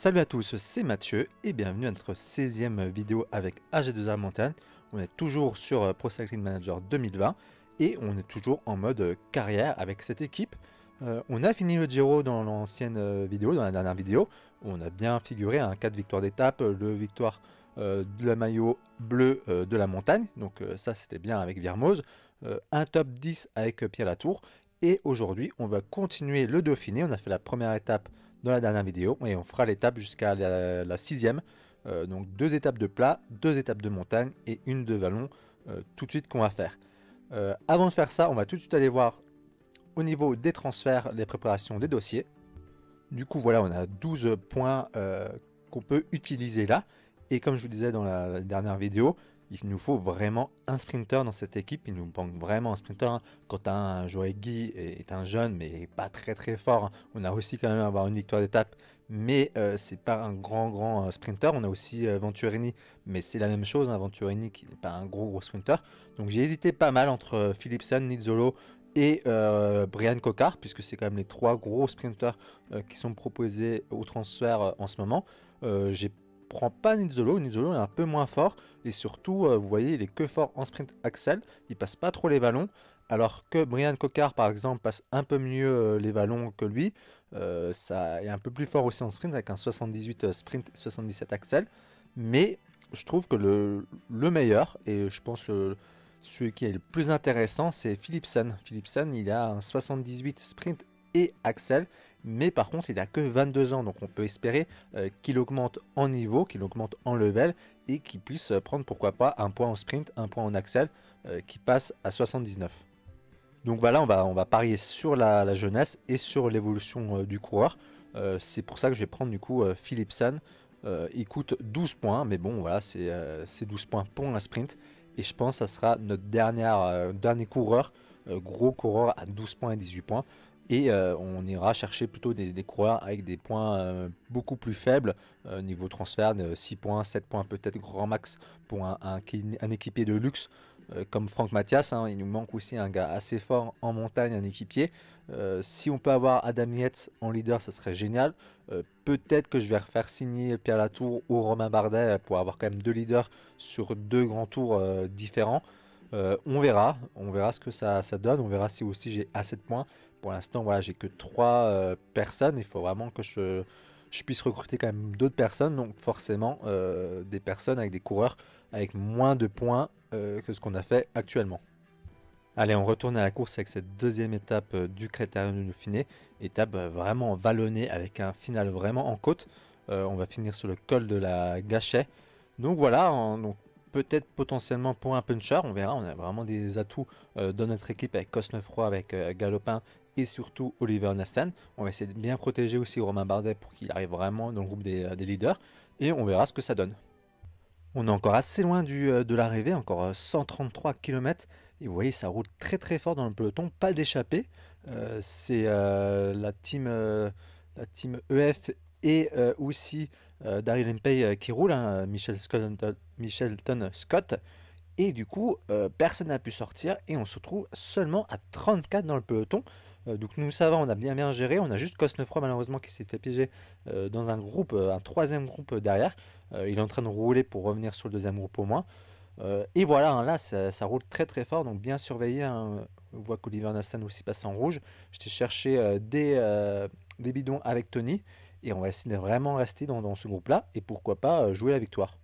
Salut à tous, c'est Mathieu et bienvenue à notre 16e vidéo avec AG2R Montagne. On est toujours sur euh, Pro Manager 2020 et on est toujours en mode euh, carrière avec cette équipe. Euh, on a fini le Giro dans l'ancienne vidéo, dans la dernière vidéo. on a bien figuré un cas 4 victoires d'étape, le victoire de la maillot bleu de la montagne. Donc ça c'était bien avec Viermoz. un top 10 avec Pierre Latour. Et aujourd'hui on va continuer le Dauphiné. On a fait la première étape dans la dernière vidéo et on fera l'étape jusqu'à la, sixième. Euh, donc deux étapes de plat, deux étapes de montagne et une de vallon euh, tout de suite qu'on va faire. Euh, avant de faire ça, on va tout de suite aller voir au niveau des transferts, les préparations des dossiers. Du coup, voilà, on a 12 points qu'on peut utiliser là. Et comme je vous disais dans la dernière vidéo, il nous faut vraiment un sprinter dans cette équipe. Il nous manque vraiment un sprinter. Hein. Quand un Joey Guy est un jeune, mais pas très très fort, hein. on a aussi quand même avoir une victoire d'étape. Mais euh, c'est pas un grand grand euh, sprinter. On a aussi euh, Venturini, mais c'est la même chose. Hein. Venturini qui n'est pas un gros gros sprinter. Donc j'ai hésité pas mal entre Philipson, Nizzolo et Brian coquart puisque c'est quand même les trois gros sprinters qui sont proposés au transfert en ce moment. j'ai prend pas Nizzolo. Nizzolo est un peu moins fort. Et surtout, euh, vous voyez, il est que fort en sprint axel. Il passe pas trop les ballons. Alors que Brian Cocard, par exemple, passe un peu mieux euh, les ballons que lui. Euh, ça est un peu plus fort aussi en sprint avec un 78 sprint, 77 axel. Mais je trouve que le, le meilleur, et je pense celui qui est le plus intéressant, c'est Philipson. Philipson, il a un 78 sprint et axel mais par contre il n'a que 22 ans, donc on peut espérer euh, qu'il augmente en niveau, qu'il augmente en level et qu'il puisse euh, prendre pourquoi pas un point en sprint, un point en accel euh, qui passe à 79. Donc voilà, on va, on va parier sur la, jeunesse et sur l'évolution du coureur. c'est pour ça que je vais prendre du coup Philipson. il coûte 12 points, mais bon voilà, c'est 12 points pour un sprint. Et je pense que ça sera notre dernière, dernier coureur, gros coureur à 12 points et 18 points et euh, on ira chercher plutôt des, croix coureurs avec des points euh, beaucoup plus faibles euh, niveau transfert, 6 points, 7 points peut-être grand max pour un, équipier de luxe comme Franck Mathias. Hein. il nous manque aussi un gars assez fort en montagne, un équipier. si on peut avoir Adam Yates en leader, ça serait génial. peut-être que je vais refaire signer Pierre Latour ou Romain Bardet pour avoir quand même deux leaders sur deux grands tours différents. on verra, on verra ce que ça, ça donne, on verra si aussi j'ai assez de points pour l'instant, voilà, j'ai que 3 euh, personnes. Il faut vraiment que je, je puisse recruter quand même d'autres personnes. Donc forcément, euh, des personnes avec des coureurs avec moins de points euh, que ce qu'on a fait actuellement. Allez, on retourne à la course avec cette deuxième étape du Critérium de Dauphiné. Étape vraiment vallonnée avec un final vraiment en côte. on va finir sur le col de la Gachet. Donc voilà, peut-être potentiellement pour un puncher, on verra, on a vraiment des atouts dans notre équipe avec Cosnefroy, avec Galopin et surtout Oliver Nassan. On va essayer de bien protéger aussi Romain Bardet pour qu'il arrive vraiment dans le groupe des, euh, leaders et on verra ce que ça donne. On est encore assez loin du, euh, de l'arrivée, encore 133 euh, km. Et vous voyez, ça roule très très fort dans le peloton, pas d'échappée. C'est la, team, la team EF et aussi Daryl Impey qui roule, hein, Michel, Michelton Scott. Et du coup, personne n'a pu sortir et on se trouve seulement à 34 dans le peloton. Euh, donc nous, savons, on a bien bien géré. On a juste Cosnefroy, malheureusement, qui s'est fait piéger euh, dans un groupe, euh, un troisième groupe derrière. il est en train de rouler pour revenir sur le deuxième groupe au moins. et voilà, hein, là, ça, roule très très fort, donc bien surveiller, hein, On voit qu'Oliver Nassan aussi passe en rouge. j'étais t'ai cherché des, bidons avec Tony. Et on va essayer de vraiment rester dans ce groupe-là. Et pourquoi pas jouer la victoire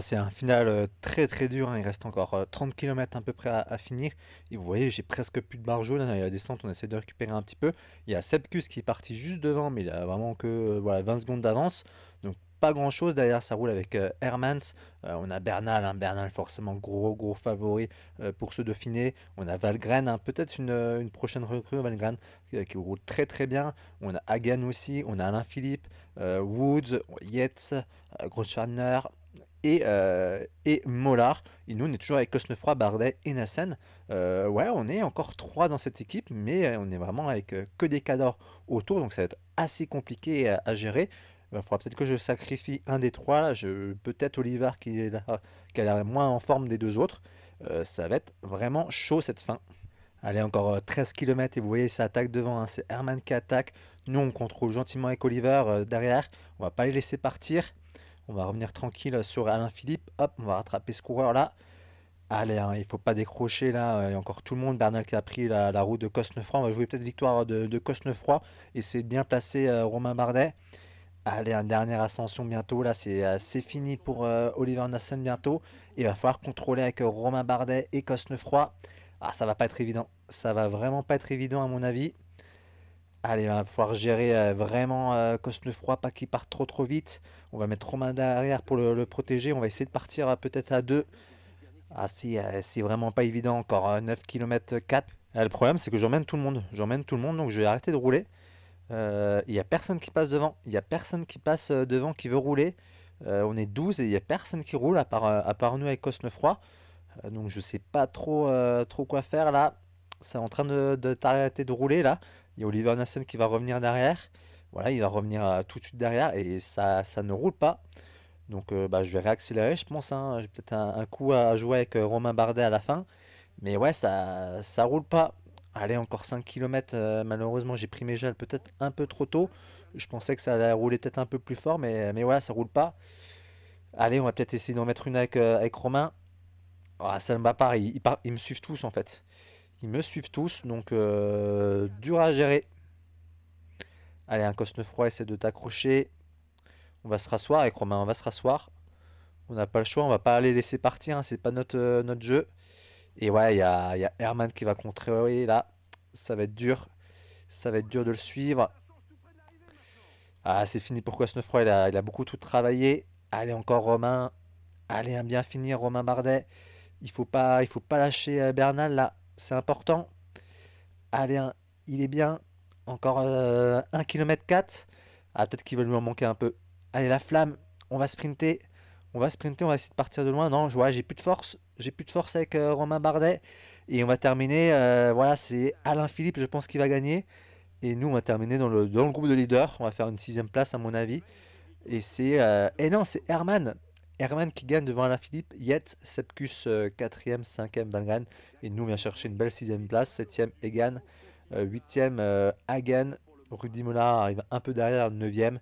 c'est un final euh, très très dur. Hein. Il reste encore 30 euh, km à peu près à, finir. Et vous voyez, j'ai presque plus de barre jaune. y a la descente, on essaie de récupérer un petit peu. Il y a Sepkus qui est parti juste devant, mais il a vraiment que euh, voilà, 20 secondes d'avance. Donc pas grand chose. d'ailleurs ça roule avec euh, Hermans. Euh, on a Bernal, un hein. Bernal forcément gros gros favori euh, pour ce Dauphiné. On a Valgren, hein. peut-être une, prochaine recrue, Valgren, qui roule très très bien. On a Hagan aussi, on a Alain Philippe, Woods, Yates, Groscharner et, et Mollard. Et nous, on est toujours avec Cosnefroy, Bardet et Nassen. ouais, on est encore trois dans cette équipe, mais on est vraiment avec que des cadors autour, donc ça va être assez compliqué à gérer. Il faudra peut-être que je sacrifie un des trois. Là. Je, peut-être Oliver qui est là, qui a l'air moins en forme des deux autres. Euh, ça va être vraiment chaud cette fin. Allez, encore 13 euh, km et vous voyez, ça attaque devant. Hein. C'est Herman qui attaque. Nous, on contrôle gentiment avec Oliver euh, derrière. On va pas les laisser partir. On va revenir tranquille sur Alain Philippe. Hop, on va rattraper ce coureur là. Allez, il hein, il faut pas décrocher là. Il y a encore tout le monde. Bernal qui a pris la, route de Cosnefroid. On va jouer peut-être victoire de, de Cosnefroid. Et c'est bien placé Romain Bardet. Allez, une dernière ascension bientôt. Là, c'est euh, fini pour euh, Oliver Nassen bientôt. Il va falloir contrôler avec euh, Romain Bardet et Cosnefroy. Ah, ça va pas être évident. Ça va vraiment pas être évident, à mon avis. Allez, il va falloir gérer vraiment Cosnefroy, pas qu'il parte trop trop vite. On va mettre Romain derrière pour le, protéger. On va essayer de partir peut-être à deux. Ah, si, c'est vraiment pas évident. Encore 9 km 4. le problème, c'est que j'emmène tout le monde. J'emmène tout le monde, donc je vais arrêter de rouler. Euh, il n'y a personne qui passe devant. Il n'y a personne qui passe euh, devant qui veut rouler. Euh, on est 12 et il n'y a personne qui roule à part, à part nous avec Cosnefroid. donc je sais pas trop, trop quoi faire là. C'est en train de, de t'arrêter de rouler là. Il y a Oliver Nassen qui va revenir derrière. Voilà, il va revenir tout de suite derrière et ça, ça ne roule pas. Donc bah, je vais réaccélérer, je pense. Hein. J'ai peut-être un, un, coup à jouer avec Romain Bardet à la fin. Mais ouais, ça ça roule pas. Allez, encore 5 km. Euh, malheureusement, j'ai pris mes gels peut-être un peu trop tôt. Je pensais que ça allait rouler peut-être un peu plus fort, mais, euh, mais voilà, ça roule pas. Allez, on va peut-être essayer d'en mettre une avec, euh, Romain. Ah, ça ne va pas, ils, ils, me suivent tous en fait. Ils me suivent tous, donc dur à gérer. Allez, un cos froid, essaie de t'accrocher. On va se rasseoir avec Romain, on va se rasseoir. On n'a pas le choix, on va pas les laisser partir, hein, c'est pas notre, notre jeu. Et ouais, il y a, Herman qui va contrer. Là, ça va être dur. Ça va être dur de le suivre. Ah, c'est fini pour ne Il a, il a beaucoup tout travaillé. Allez, encore Romain. Allez, un bien finir, Romain Bardet. Il faut pas, faut pas lâcher euh, Bernal là. C'est important. Allez, il est bien. Encore 1,4 1 km 4. Ah, peut-être qu'il va lui en manquer un peu. Allez, la flamme. On va sprinter. On va sprinter. On va essayer de partir de loin. Non, je vois, j'ai plus de force j'ai plus de force avec euh, Romain Bardet. Et on va terminer, euh, voilà, c'est Alain Philippe, je pense qu'il va gagner. Et nous, on va terminer dans le, groupe de leaders. On va faire une sixième place, à mon avis. Et c'est. Euh, et non, c'est Herman. Herman qui gagne devant Alain Philippe. Yet, Sepkus, 4e, 5e, Balgan. Et nous, on vient chercher une belle sixième place. septième, Egan. 8e, Hagan. Rudy Mollard arrive un peu derrière, neuvième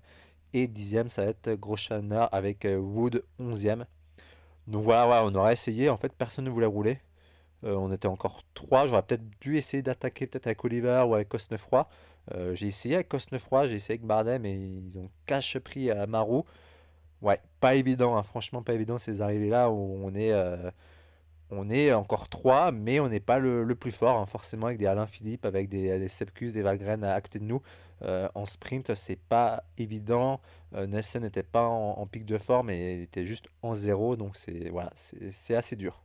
Et dixième, ça va être Groschaner avec Wood, onzième. Donc voilà, on aurait essayé. En fait, personne ne voulait rouler. Euh, on était encore trois. J'aurais peut-être dû essayer d'attaquer peut-être avec Oliver ou avec Coste euh, j'ai essayé avec froid j'ai essayé avec Bardem. mais ils ont cache pris à Marou. Ouais, pas évident, hein. franchement pas évident ces arrivées-là où on est, euh, on est encore trois, mais on n'est pas le, plus fort. Hein. Forcément, avec des Alain Philippe, avec des, euh, des des Valgren à, côté de nous, euh, en sprint, c'est pas évident. Euh, Nelson n'était pas en, pic de forme et il était juste en zéro, donc c'est voilà, assez dur.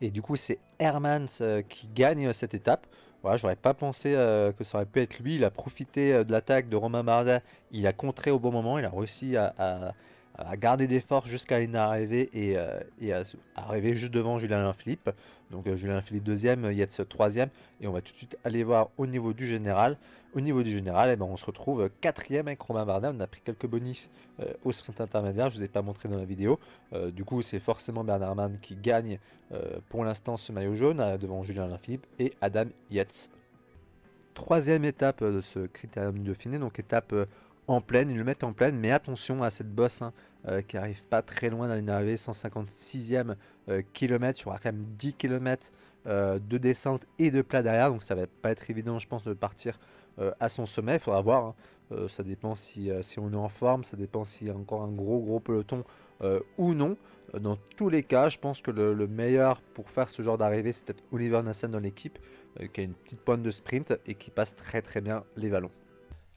Et du coup, c'est Hermans qui gagne cette étape. Voilà, n'aurais pas pensé que ça aurait pu être lui. Il a profité de l'attaque de Romain Bardet. Il a contré au bon moment. Il a réussi à à garder des forces jusqu'à l'arrivée et, euh, à, arriver juste devant Julien Philippe. Donc euh, Julien Philippe deuxième, euh, Yates troisième, et on va tout de suite aller voir au niveau du général. Au niveau du général, eh ben, on se retrouve quatrième avec Romain Bardet. On a pris quelques bonifs au sprint intermédiaire, je ne vous ai pas montré dans la vidéo. du coup, c'est forcément Bernard Mann qui gagne pour l'instant ce maillot jaune devant Julien Philippe et Adam Yates. Troisième étape de ce critérium Dauphiné, donc étape en pleine, ils le mettent en pleine, mais attention à cette bosse hein, euh, qui arrive pas très loin dans une arrivée, 156e km euh, kilomètre, sur quand même 10 km euh, de descente et de plat derrière, donc ça va pas être évident je pense de partir à son sommet, il faudra voir, hein. ça dépend si, on est en forme, ça dépend s'il y a encore un gros gros peloton ou non. Dans tous les cas, je pense que le, meilleur pour faire ce genre d'arrivée, c'est peut-être Oliver Nassen dans l'équipe, qui a une petite pointe de sprint et qui passe très très bien les vallons.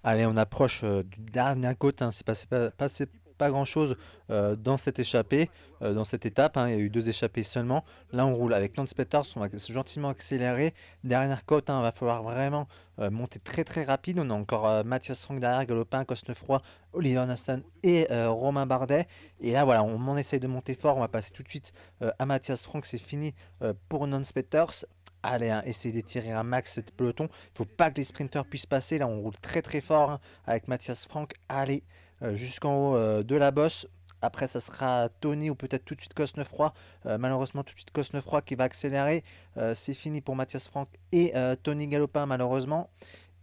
Allez, on approche euh, du dernier côte. Hein. C'est passé, pas, passé pas grand chose euh, dans cette échappée, euh, dans cette étape. Hein. il y a eu deux échappées seulement. Là, on roule avec Lance Peters, on va gentiment accélérer. Dernière côte, hein, va falloir vraiment monter très très rapide. On a encore Mathias Frank, derrière, Galopin, Cosnefroy, Oliver Nastan et Romain Bardet. Et là, voilà, on, essaye de monter fort. On va passer tout de suite à Mathias Frank. C'est fini pour Lance Peters. Allez, hein, essayez d'étirer un max ce peloton. Il faut pas que les sprinteurs puissent passer. Là, on roule très très fort hein, avec Mathias Franck. Allez, euh, jusqu'en haut euh, de la bosse. Après, ça sera Tony ou peut-être tout de suite Cosneufroy. Euh, malheureusement, tout de suite froid qui va accélérer. C'est fini pour Mathias Franck et Tony Galopin, malheureusement.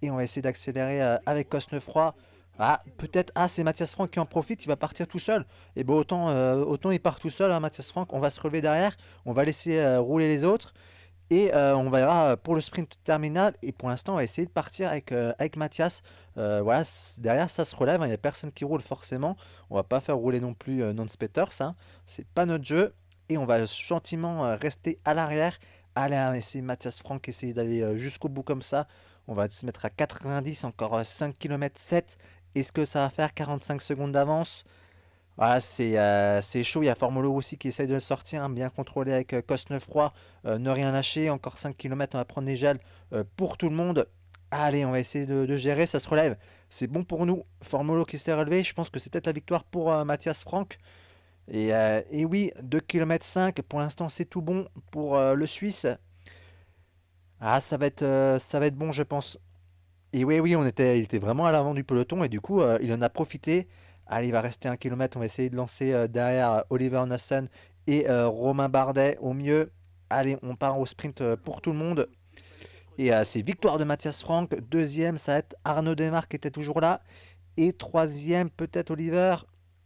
Et on va essayer d'accélérer avec froid Ah, peut-être. Ah, c'est Mathias Franck qui en profite. Il va partir tout seul. Et eh bon autant, autant il part tout seul, hein, Mathias Franck. On va se relever derrière. On va laisser rouler les autres. Et euh, on verra euh, pour le sprint terminal. Et pour l'instant, on va essayer de partir avec, euh, avec Mathias. voilà, derrière, ça se relève. Hein. Il n'y a personne qui roule forcément. On va pas faire rouler non plus Non-Spetters. Ça, hein. C'est pas notre jeu. Et on va gentiment rester à l'arrière. Allez, hein, essayer Mathias Franck, essayer d'aller jusqu'au bout comme ça. On va se mettre à 90, encore 5 km 7. Est-ce que ça va faire 45 secondes d'avance ah, euh, c'est chaud. Il y a Formolo aussi qui essaye de le sortir, hein, bien contrôlé avec euh, Coste Neufroy euh, ne rien lâcher. Encore 5 km, on va prendre des pour tout le monde. Allez, on va essayer de, gérer. Ça se relève. C'est bon pour nous. Formolo qui s'est relevé. Je pense que c'est peut-être la victoire pour Mathias Franck. Et, oui, 2 km 5. Pour l'instant, c'est tout bon pour le Suisse. Ah, ça va, être, ça va être bon, je pense. Et oui, oui, on était, il était vraiment à l'avant du peloton. Et du coup, il en a profité. Allez, il va rester un kilomètre. On va essayer de lancer euh, derrière euh, Oliver Nassen et euh, Romain Bardet au mieux. Allez, on part au sprint pour tout le monde. Et c'est victoire de Mathias Franck. Deuxième, ça va être Arnaud Demar qui était toujours là. Et troisième, peut-être Oliver.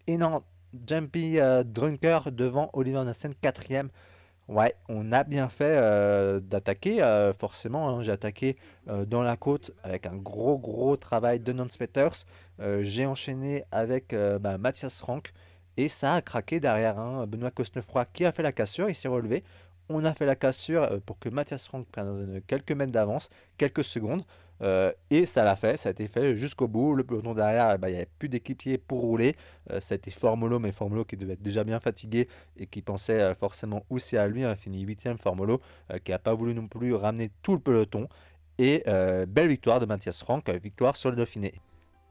Et non, Jumpy Drunker devant Oliver Nassen. Quatrième, Ouais, on a bien fait euh, d'attaquer, euh, forcément. Hein. j'ai attaqué euh, dans la côte avec un gros, gros travail de non Speters j'ai enchaîné avec bah, Mathias Franck et ça a craqué derrière. Hein. Benoît Cosnefroy qui a fait la cassure, il s'est relevé. On a fait la cassure pour que Mathias Franck prenne quelques mètres d'avance, quelques secondes. Euh, et ça l'a fait, ça a été fait jusqu'au bout. Le peloton derrière, eh ben, il n'y avait plus d'équipiers pour rouler. C'était euh, ça a été Formolo, mais Formolo qui devait être déjà bien fatigué et qui pensait euh, forcément aussi à lui. Hein, a fini 8ème Formolo, qui n'a pas voulu non plus ramener tout le peloton. Et belle victoire de Mathias Franck, victoire sur le Dauphiné.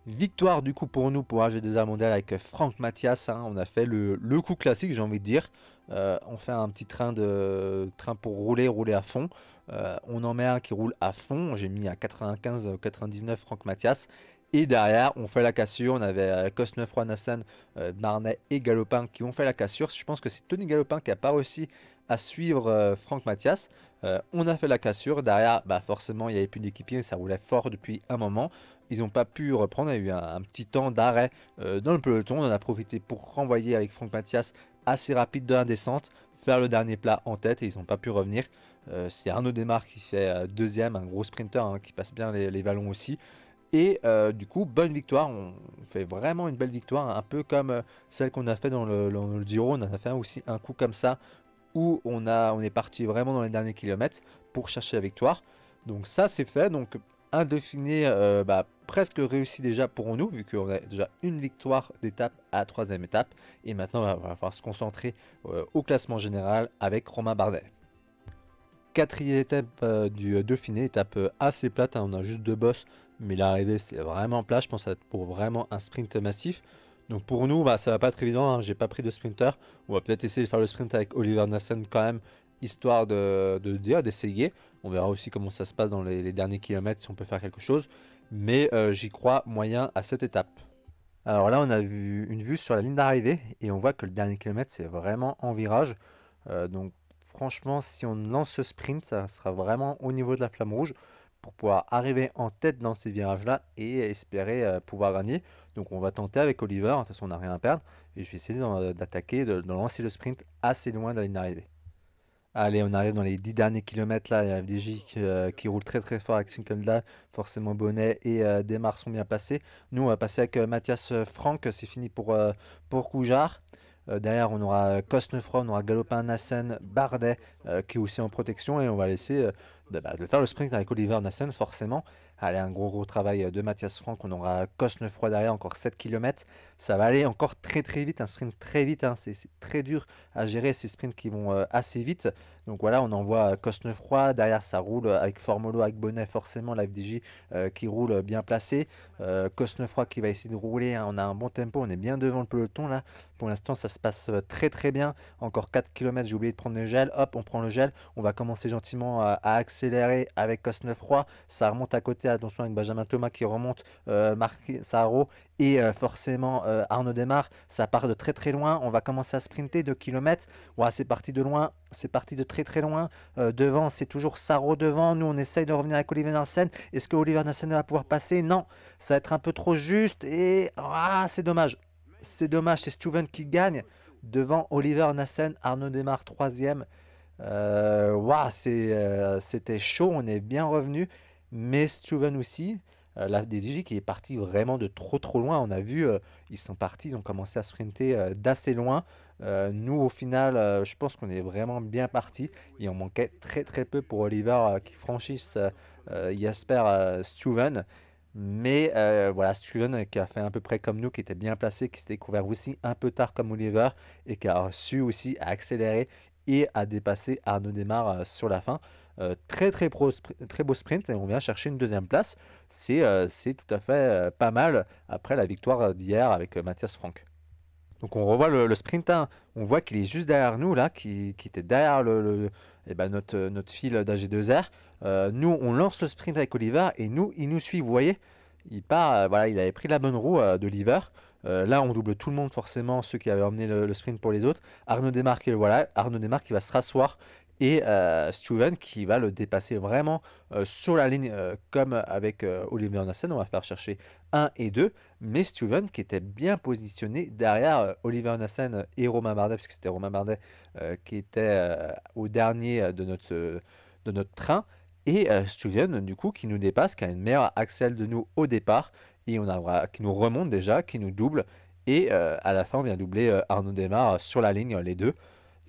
Victoire du coup pour nous pour ag 2 avec Franck Mathias. Hein. on a fait le, le coup classique, j'ai envie de dire. on fait un petit train, de, train pour rouler, rouler à fond. Euh, on en met un qui roule à fond. J'ai mis à 95-99 euh, Franck Mathias. Et derrière, on fait la cassure. On avait Kostneuf, euh, Juan Hassan, Marnet et Galopin qui ont fait la cassure. Je pense que c'est Tony Galopin qui n'a pas réussi à suivre Franck Mathias. on a fait la cassure. Derrière, bah forcément, il n'y avait plus d'équipier. Ça roulait fort depuis un moment. Ils n'ont pas pu reprendre. Il y a eu un, petit temps d'arrêt dans le peloton. On a profité pour renvoyer avec Franck Mathias assez rapide de la descente, faire le dernier plat en tête et ils n'ont pas pu revenir. Euh, c'est Arnaud Desmar qui fait euh, deuxième, un gros sprinter hein, qui passe bien les, ballons aussi. Et euh, du coup, bonne victoire. On fait vraiment une belle victoire, un peu comme celle qu'on a fait dans le, Giro. On en a fait aussi un coup comme ça où on, a, on est parti vraiment dans les derniers kilomètres pour chercher la victoire. Donc ça, c'est fait. Donc un bah, presque réussi déjà pour nous, vu qu'on a déjà une victoire d'étape à la troisième étape. Et maintenant, bah, on va falloir se concentrer au classement général avec Romain Bardet. Quatrième étape euh, du euh, Dauphiné, étape euh, assez plate, hein. on a juste deux boss, mais l'arrivée c'est vraiment plat, je pense que être pour vraiment un sprint massif. Donc pour nous, bah, ça va pas être évident, hein. j'ai pas pris de sprinter, on va peut-être essayer de faire le sprint avec Oliver Nassen quand même, histoire de, d'essayer. on verra aussi comment ça se passe dans les, derniers kilomètres, si on peut faire quelque chose. Mais j'y crois moyen à cette étape. Alors là, on a vu une vue sur la ligne d'arrivée et on voit que le dernier kilomètre, c'est vraiment en virage. donc franchement, si on lance ce sprint, ça sera vraiment au niveau de la flamme rouge pour pouvoir arriver en tête dans ces virages-là et espérer euh, pouvoir gagner. Donc on va tenter avec Oliver, de toute façon on n'a rien à perdre, et je vais essayer d'attaquer, de, lancer le sprint assez loin de la ligne d'arrivée. Allez, on arrive dans les 10 derniers kilomètres là, il y a FDJ euh, qui, roule très très fort avec Sinkelda, forcément Bonnet et Démarre euh, Desmar sont bien passés. Nous on va passer avec Mathias Franck, c'est fini pour, pour euh, derrière, on aura euh, Cosnefroy, on aura Galopin, Nassen, Bardet, euh, qui est aussi en protection. Et on va laisser bah, de faire le sprint avec Oliver Nassen, forcément. Allez, un gros gros travail euh, de Mathias Franck. On aura Neufroy derrière, encore 7 km. Ça va aller encore très très vite, un sprint très vite. Hein. C'est très dur à gérer ces sprints qui vont euh, assez vite. Donc voilà, on envoie euh, Neufroy Derrière, ça roule avec Formolo, avec Bonnet, forcément, la FDJ qui roule bien placé. Euh, froid qui va essayer de rouler. Hein. On a un bon tempo, on est bien devant le peloton là. Pour l'instant, ça se passe très très bien. Encore 4 km, j'ai oublié de prendre le gel. Hop, on prend le gel. On va commencer gentiment à, accélérer avec froid Ça remonte à côté attention avec Benjamin Thomas qui remonte, euh, Marc Saro et euh, forcément euh, Arnaud démarre Ça part de très très loin. On va commencer à sprinter 2 km. c'est parti de loin. C'est parti de très très loin. devant, c'est toujours Saro devant. Nous, on essaye de revenir avec Oliver Nassen Est-ce que Oliver Nassen va pouvoir passer Non, ça va être un peu trop juste. Et ah, c'est dommage. C'est dommage. C'est Steven qui gagne devant Oliver Nassen, Arnaud démarre troisième. Euh, c'était chaud, on est bien revenu mais Steven aussi, euh, la DDJ qui est partie vraiment de trop trop loin. On a vu, euh, ils sont partis, ils ont commencé à sprinter euh, d'assez loin. nous, au final, je pense qu'on est vraiment bien parti et on manquait très très peu pour Oliver qui franchisse Jasper Steven. Mais voilà, Steven qui a fait à peu près comme nous, qui était bien placé, qui s'est découvert aussi un peu tard comme Oliver et qui a su aussi accélérer et à dépasser Arnaud Demar sur la fin. Euh, très très, beau sprint et on vient chercher une deuxième place. C'est euh, tout à fait euh, pas mal après la victoire d'hier avec Mathias Franck. Donc on revoit le, sprint, on voit qu'il est juste derrière nous là, qui, qui était derrière le, eh ben notre, notre fil d'AG2R. nous on lance le sprint avec Oliver et nous il nous suit, vous voyez il part, voilà, il avait pris la bonne roue de d'Oliver. là, on double tout le monde forcément, ceux qui avaient emmené le, sprint pour les autres. Arnaud et voilà, Arnaud démarque, il va se rasseoir et euh, Steven qui va le dépasser vraiment euh, sur la ligne euh, comme avec Oliver Nassen, on va faire chercher 1 et 2, mais Steven qui était bien positionné derrière Oliver Nassen et Romain Bardet, puisque c'était Romain Bardet qui était au dernier de notre, de notre train, et Steven du coup qui nous dépasse, qui a une meilleure axel de nous au départ, et on qui nous remonte déjà, qui nous double, et à la fin on vient doubler Arnaud Demar sur la ligne les deux.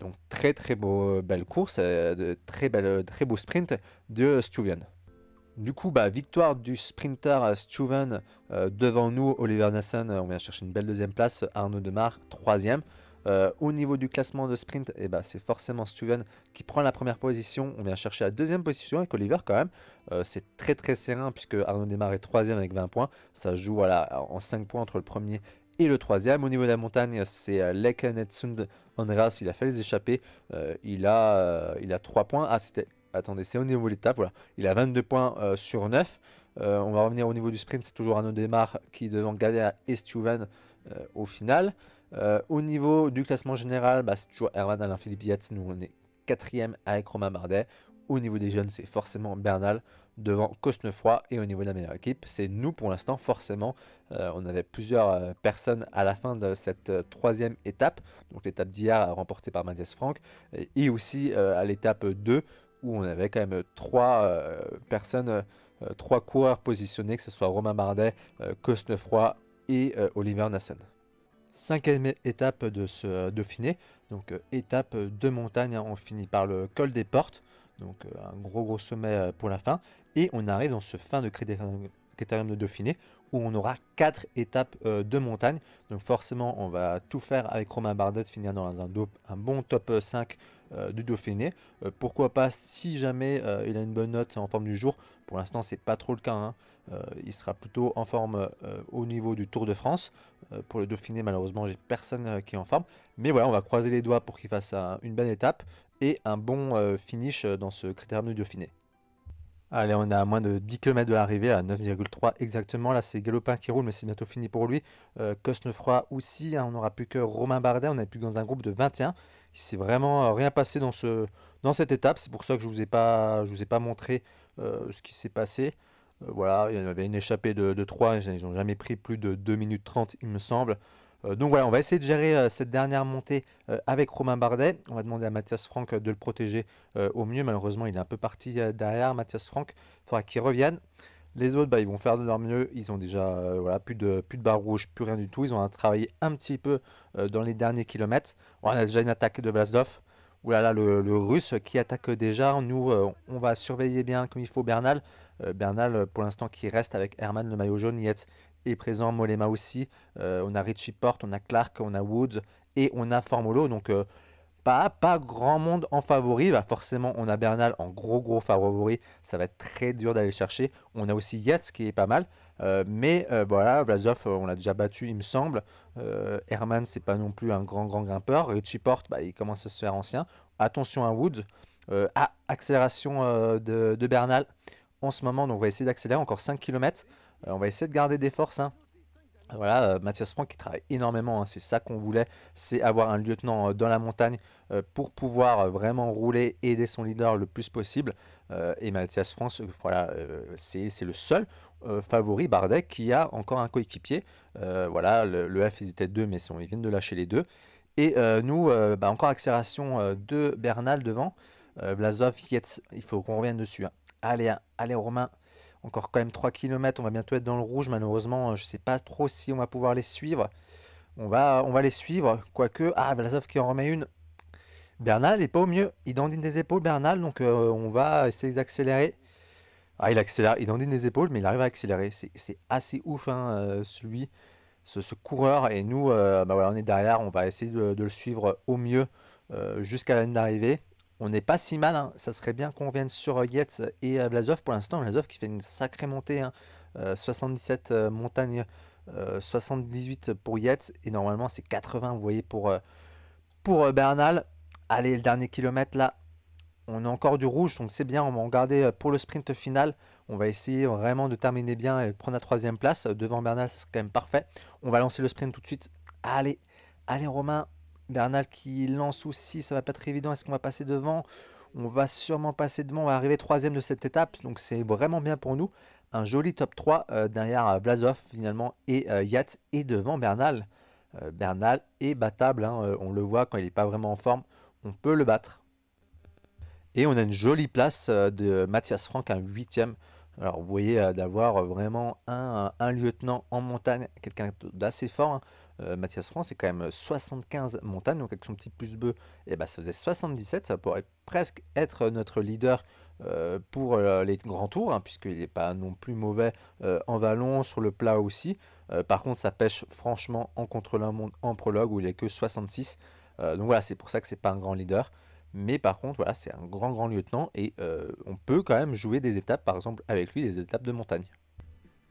Donc très très beau, euh, belle course, euh, de très, belle, euh, très beau sprint de Stuven. Du coup, bah, victoire du sprinter Stuven devant nous, Oliver Nassen, on vient chercher une belle deuxième place, Arnaud Demar, troisième. au niveau du classement de sprint, et eh bah c'est forcément Stuven qui prend la première position. On vient chercher la deuxième position avec Oliver quand même. c'est très très serein puisque Arnaud Demar est troisième avec 20 points. Ça joue voilà, en 5 points entre le premier et le troisième, au niveau de la montagne, c'est euh, Lekenetsund Andreas, Il a fait les échapper. Euh, il, a, euh, il a 3 points. Ah, c'était. Attendez, c'est au niveau de l'étape. Voilà. Il a 22 points sur 9. on va revenir au niveau du sprint. C'est toujours Arnaud Demar qui devant Gavia et Stuven au final. au niveau du classement général, bah, c'est toujours Erwan Alain Philippe Yates. Nous, on est quatrième avec Romain Bardet. Au niveau des jeunes, c'est forcément Bernal devant Cosnefroy et au niveau de la meilleure équipe, c'est nous pour l'instant forcément. Euh, on avait plusieurs euh, personnes à la fin de cette euh, troisième étape, donc l'étape d'hier remportée par Mathias Franck, et, aussi à l'étape 2 où on avait quand même trois personnes, trois coureurs positionnés, que ce soit Romain Bardet, Cosnefroy et Oliver Nassen cinquième étape de ce Dauphiné, donc étape de montagne, hein, on finit par le col des portes, donc euh, un gros gros sommet euh, pour la fin. Et on arrive dans ce fin de critérium de Dauphiné où on aura quatre étapes euh, de montagne. Donc forcément on va tout faire avec Romain Bardet, finir dans un, un bon top 5 du Dauphiné. pourquoi pas si jamais il a une bonne note en forme du jour. Pour l'instant c'est pas trop le cas. Hein. il sera plutôt en forme au niveau du Tour de France. pour le Dauphiné, malheureusement, j'ai personne qui est en forme. Mais voilà, on va croiser les doigts pour qu'il fasse une bonne étape et un bon euh, finish euh, dans ce critère du Dauphiné. Allez, on est à moins de 10 km de l'arrivée, à 9,3 exactement. Là, c'est Galopin qui roule, mais c'est bientôt fini pour lui. Euh, aussi, hein, on n'aura plus que Romain Bardet, on n'est plus dans un groupe de 21. Il s'est vraiment euh, rien passé dans, ce, dans cette étape, c'est pour ça que je ne vous, ai pas, vous ai pas montré ce qui s'est passé. voilà, il y avait une échappée de, de 3, ils n'ont jamais pris plus de 2 minutes 30, il me semble. Euh, donc voilà, on va essayer de gérer euh, cette dernière montée euh, avec Romain Bardet. On va demander à Mathias Franck de le protéger au mieux. Malheureusement, il est un peu parti derrière Mathias Franck. Il faudra qu'il revienne. Les autres, bah, ils vont faire de leur mieux. Ils ont déjà voilà, plus de, plus de barres rouges, plus rien du tout. Ils ont travaillé un petit peu dans les derniers kilomètres. On a déjà une attaque de Vlasdov. Ouh là là, le, russe qui attaque déjà. Nous, on va surveiller bien comme il faut Bernal. Bernal, pour l'instant, qui reste avec Herman, le maillot jaune, Yates est présent, Molema aussi. Euh, on a Richie Porte, on a Clark, on a Woods et on a Formolo. Donc euh, pas, grand monde en favori. va bah, forcément, on a Bernal en gros gros favori. Ça va être très dur d'aller chercher. On a aussi Yates qui est pas mal. Euh, mais voilà, Vlasov on l'a déjà battu, il me semble. Herman, c'est pas non plus un grand grand grimpeur. Richie Porte, bah, il commence à se faire ancien. Attention à Woods. à accélération de, de Bernal en ce moment. Donc on va essayer d'accélérer encore 5 km. Euh, on va essayer de garder des forces. Hein. Voilà, euh, Mathias Franck qui travaille énormément, hein, c'est ça qu'on voulait, c'est avoir un lieutenant euh, dans la montagne pour pouvoir vraiment rouler, aider son leader le plus possible. et Mathias France, voilà, c'est le seul favori Bardet qui a encore un coéquipier. voilà, le, F, F hésitait deux, mais ils viennent de lâcher les deux. Et nous, bah, encore accélération de Bernal devant. Blazov, Yetz, il faut qu'on revienne dessus. Hein. Allez, allez Romain, encore quand même 3 km, on va bientôt être dans le rouge. Malheureusement, euh, je ne sais pas trop si on va pouvoir les suivre. On va, on va les suivre, quoique... Ah, Vlasov qui en remet une. Bernal n'est pas au mieux. Il dandine des épaules, Bernal, donc euh, on va essayer d'accélérer. Ah, il accélère, il dandine des épaules, mais il arrive à accélérer. C'est assez ouf, hein, euh, celui, ce, coureur. Et nous, voilà, bah on est derrière, on va essayer de, le suivre au mieux jusqu'à la d'arrivée on n'est pas si mal. Hein. Ça serait bien qu'on vienne sur Yates euh, et euh, Blazov. Pour l'instant, Blazov qui fait une sacrée montée. 77 hein. euh, montagnes, 78 pour Yates. Et normalement, c'est 80, vous voyez, pour, pour Bernal. Allez, le dernier kilomètre là. On a encore du rouge, donc c'est bien. On va regarder pour le sprint final. On va essayer vraiment de terminer bien et de prendre la troisième place. Devant Bernal, ça serait quand même parfait. On va lancer le sprint tout de suite. Allez, allez Romain, Bernal qui lance aussi, ça va pas être évident. Est-ce qu'on va passer devant On va sûrement passer devant. On va arriver troisième de cette étape. Donc c'est vraiment bien pour nous. Un joli top 3 euh, derrière euh, Blazov finalement et euh, Yatz est et devant Bernal. Bernal est battable. Hein, on le voit quand il n'est pas vraiment en forme. On peut le battre. Et on a une jolie place de Mathias Franck, un huitième. Alors vous voyez d'avoir vraiment un, lieutenant en montagne, quelqu'un d'assez fort. Hein. Euh, Mathias France, est quand même 75 montagnes. Donc avec son petit plus bœuf, et eh ben, ça faisait 77. Ça pourrait presque être notre leader euh, pour euh, les grands tours, hein, puisqu'il n'est pas non plus mauvais en vallon, sur le plat aussi. par contre, ça pêche franchement en contre la monde en prologue où il n'est que 66. donc voilà, c'est pour ça que c'est pas un grand leader. Mais par contre, voilà, c'est un grand grand lieutenant et on peut quand même jouer des étapes, par exemple avec lui, des étapes de montagne.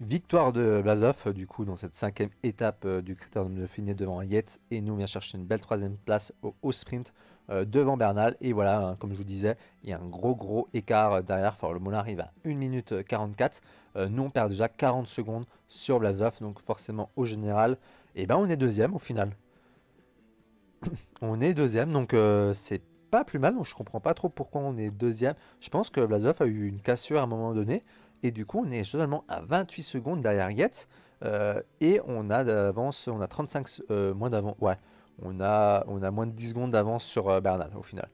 Victoire de Blazov, euh, du coup, dans cette cinquième étape euh, du critère de finet devant Yates. Et nous, on vient chercher une belle troisième place au, sprint euh, devant Bernal. Et voilà, hein, comme je vous disais, il y a un gros, gros écart derrière. Enfin, le Moulin arrive à 1 minute 44. nous, on perd déjà 40 secondes sur Blazov. Donc, forcément, au général, et eh ben, on est deuxième au final. on est deuxième, donc c'est pas plus mal. Donc, je comprends pas trop pourquoi on est deuxième. Je pense que Blazov a eu une cassure à un moment donné. Et du coup, on est seulement à 28 secondes derrière Yates. Euh, et on a d'avance, on a 35 euh, moins Ouais, on a, on a moins de 10 secondes d'avance sur euh, Bernal au final.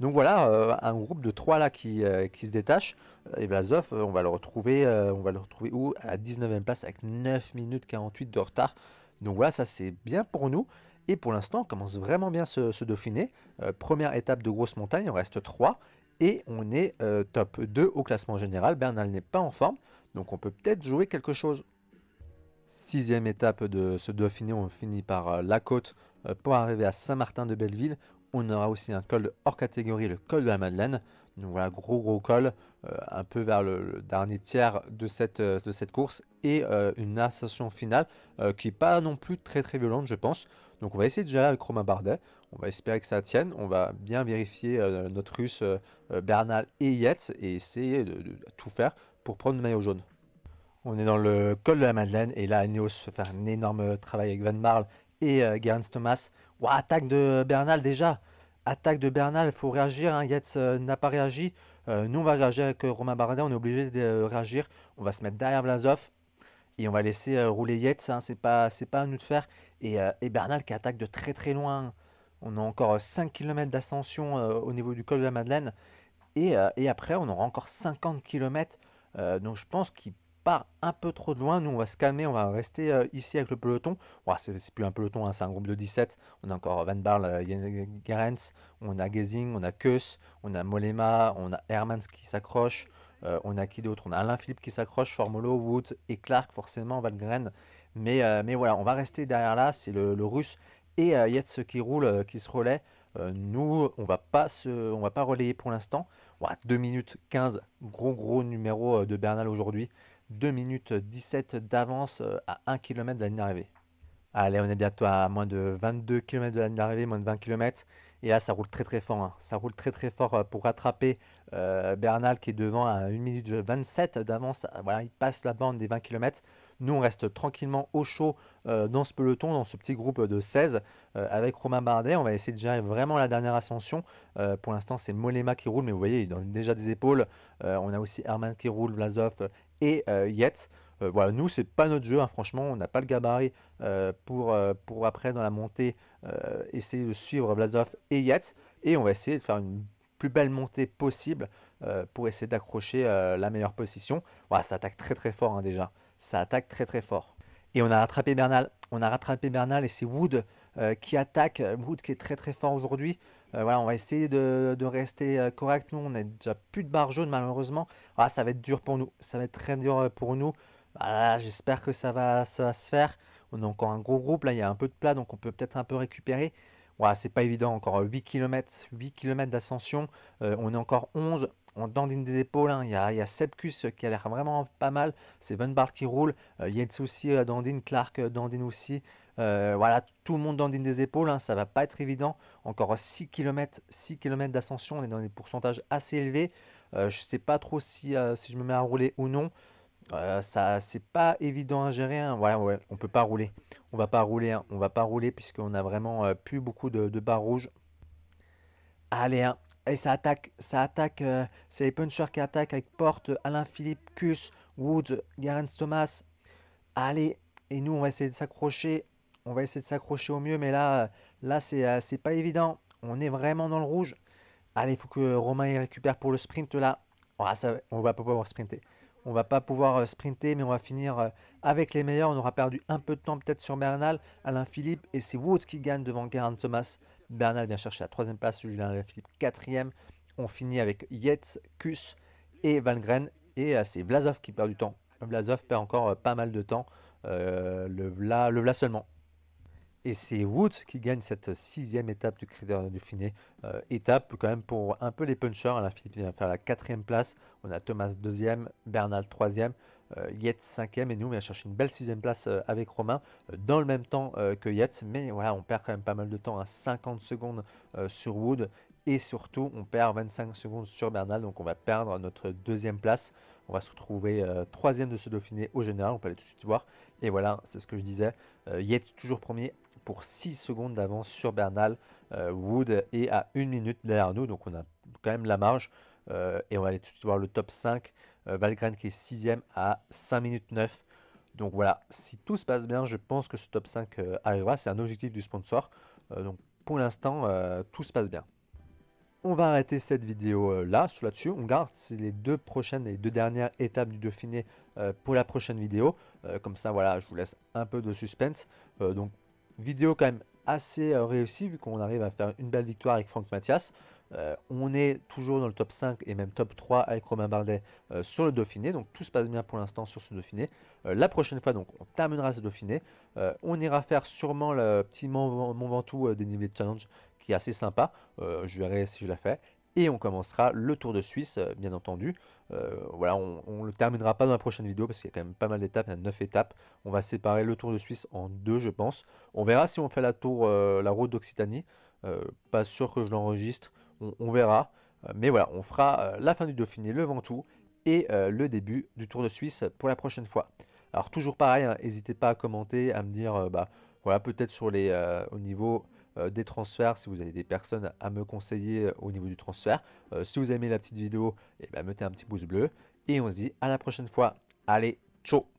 Donc voilà, un groupe de 3 là qui, se détache. Et Blazov, on va le retrouver, on va le retrouver où À la 19 e place avec 9 minutes 48 de retard. Donc voilà, ça c'est bien pour nous. Et pour l'instant, on commence vraiment bien ce, ce Dauphiné. première étape de grosse montagne, on reste 3 et on est euh, top 2 au classement général. Bernal n'est pas en forme, donc on peut peut-être jouer quelque chose. Sixième étape de ce Dauphiné, on finit par euh, la côte euh, pour arriver à Saint-Martin-de-Belleville. On aura aussi un col hors catégorie, le col de la Madeleine. Donc voilà, gros gros col, un peu vers le, dernier tiers de cette, de cette course. Et une ascension finale qui n'est pas non plus très très violente, je pense. Donc on va essayer de gérer avec Romain Bardet. On va espérer que ça tienne. On va bien vérifier euh, notre russe euh, euh, Bernal et Yates et essayer de, tout faire pour prendre le maillot jaune. On est dans le col de la Madeleine et là, Neos se fait un énorme travail avec Van Marl et euh, Thomas. attaque de Bernal déjà Attaque de Bernal, il faut réagir. Hein. Yetz n'a pas réagi. nous, on va réagir avec Romain Barada. On est obligé de réagir. On va se mettre derrière Blazov et on va laisser rouler Yetz, hein. c'est pas, à nous de faire. et, Bernal qui attaque de très très loin. On a encore 5 euh, km d'ascension euh, au niveau du col de la Madeleine. Et, euh, après, on aura encore 50 km. donc je pense qu'il part un peu trop de loin. Nous, on va se calmer. On va rester ici avec le peloton. Ce c'est plus un peloton, hein, c'est un groupe de 17. On a encore Van Barl, Gerenz, on a Gezing, on a Keus, on a Molema, on a Hermans qui s'accroche. on a qui d'autre On a Alain Philippe qui s'accroche, Formolo, Wood et Clark, forcément, Valgren. Mais, mais voilà, on va rester derrière là. C'est le russe et euh, ce qui roule, euh, qui se relaie. Euh, nous, on va pas se, on va pas relayer pour l'instant. 2 minutes 15, gros gros numéro de Bernal aujourd'hui. 2 minutes 17 d'avance à 1 km de la ligne d'arrivée. Allez, on est bientôt à moins de 22 km de la ligne d'arrivée, moins de 20 km. Et là, ça roule très très fort. Hein. Ça roule très très fort pour rattraper Bernal qui est devant à 1 minute 27 d'avance. Voilà, il passe la bande des 20 km. Nous, on reste tranquillement au chaud euh, dans ce peloton, dans ce petit groupe de 16 euh, avec Romain Bardet. On va essayer de gérer vraiment la dernière ascension. Euh, pour l'instant, c'est Molema qui roule, mais vous voyez, il donne déjà des épaules. on a aussi Herman qui roule, Vlasov et Yet. voilà, nous, c'est pas notre jeu, hein, franchement, on n'a pas le gabarit pour, pour après, dans la montée, essayer de suivre Vlasov et Yet. Et on va essayer de faire une plus belle montée possible pour essayer d'accrocher la meilleure position. Voilà, ça attaque très très fort hein, déjà ça attaque très très fort. Et on a rattrapé Bernal. On a rattrapé Bernal et c'est Wood euh, qui attaque. Wood qui est très très fort aujourd'hui. Euh, voilà, on va essayer de, rester euh, correct. Nous, on n'a déjà plus de barre jaune malheureusement. Ah, ça va être dur pour nous. Ça va être très dur pour nous. Ah j'espère que ça va, se faire. On a encore un gros groupe. Là, il y a un peu de plat, donc on peut peut-être un peu récupérer. Voilà, c'est pas évident, encore 8 km, 8 km d'ascension, on est encore 11, on dandine des épaules. Hein. Il, y a, il Sepkus qui a l'air vraiment pas mal. C'est Van Bar qui roule. y euh, Yates aussi euh, dandine. Clark euh, dandine aussi. voilà, tout le monde dandine des épaules. Hein. Ça va pas être évident. Encore 6 km, 6 km d'ascension. On est dans des pourcentages assez élevés. je sais pas trop si, si, je me mets à rouler ou non. ça c'est pas évident à gérer hein. voilà on peut pas rouler on va pas rouler hein. on va pas rouler puisqu'on a vraiment plus beaucoup de, de barres rouges Allez, hein. Et ça attaque, ça attaque. Euh, c'est les punchers qui attaquent avec Porte, Alain Philippe, Cus, Woods, Garen Thomas. Allez, et nous, on va essayer de s'accrocher. On va essayer de s'accrocher au mieux, mais là, euh, là c'est euh, c'est pas évident. On est vraiment dans le rouge. Allez, il faut que Romain y récupère pour le sprint là. Ah, on va pas pouvoir sprinter. On va pas pouvoir sprinter, mais on va finir avec les meilleurs. On aura perdu un peu de temps peut-être sur Bernal, Alain Philippe, et c'est Woods qui gagne devant Garen Thomas. Bernal vient chercher la troisième place, Julien Philippe quatrième. On finit avec Yates, Kus et Van Gren. Et euh, c'est Vlasov qui perd du temps. Vlasov perd encore euh, pas mal de temps. Euh, le, Vla, le seulement. Et c'est Woods qui gagne cette sixième étape du critère du Finé, étape quand même pour un peu les punchers. Alain Philippe vient faire la quatrième place. On a Thomas deuxième, Bernal troisième. Euh, Yates 5e et nous on vient chercher une belle sixième place euh, avec Romain euh, dans le même temps que Yates. Mais voilà, on perd quand même pas mal de temps, à hein. 50 secondes sur Wood et surtout on perd 25 secondes sur Bernal. Donc on va perdre notre deuxième place. On va se retrouver troisième de ce Dauphiné au général. On peut aller tout de suite voir. Et voilà, c'est ce que je disais. Yates toujours premier pour 6 secondes d'avance sur Bernal. Wood est à 1 minute derrière nous. Donc on a quand même la marge. et on va aller tout de suite voir le top 5. Euh, Valgren qui est 6ème à 5 minutes 9. Donc voilà, si tout se passe bien, je pense que ce top 5 euh, arrivera. C'est un objectif du sponsor. Euh, donc pour l'instant, tout se passe bien. On va arrêter cette vidéo là, sur là-dessus. On garde les deux prochaines et les deux dernières étapes du Dauphiné pour la prochaine vidéo. comme ça, voilà, je vous laisse un peu de suspense. donc vidéo quand même assez réussie vu qu'on arrive à faire une belle victoire avec Franck Mathias. Euh, on est toujours dans le top 5 et même top 3 avec Romain Bardet euh, sur le Dauphiné. Donc tout se passe bien pour l'instant sur ce Dauphiné. Euh, la prochaine fois, donc, on terminera ce Dauphiné. on ira faire sûrement le petit Mont, des Ventoux de challenge qui est assez sympa. je verrai si je la fais. Et on commencera le Tour de Suisse, bien entendu. voilà, on ne le terminera pas dans la prochaine vidéo parce qu'il y a quand même pas mal d'étapes, il y a 9 étapes. On va séparer le Tour de Suisse en deux, je pense. On verra si on fait la, tour, la route d'Occitanie. pas sûr que je l'enregistre on, verra. Euh, mais voilà, on fera euh, la fin du Dauphiné, le Ventoux et euh, le début du Tour de Suisse pour la prochaine fois. Alors toujours pareil, hein, n'hésitez pas à commenter, à me dire, bah, voilà, peut-être sur les, au niveau des transferts, si vous avez des personnes à me conseiller au niveau du transfert. si vous aimez la petite vidéo, et eh ben, mettez un petit pouce bleu. Et on se dit à la prochaine fois. Allez, ciao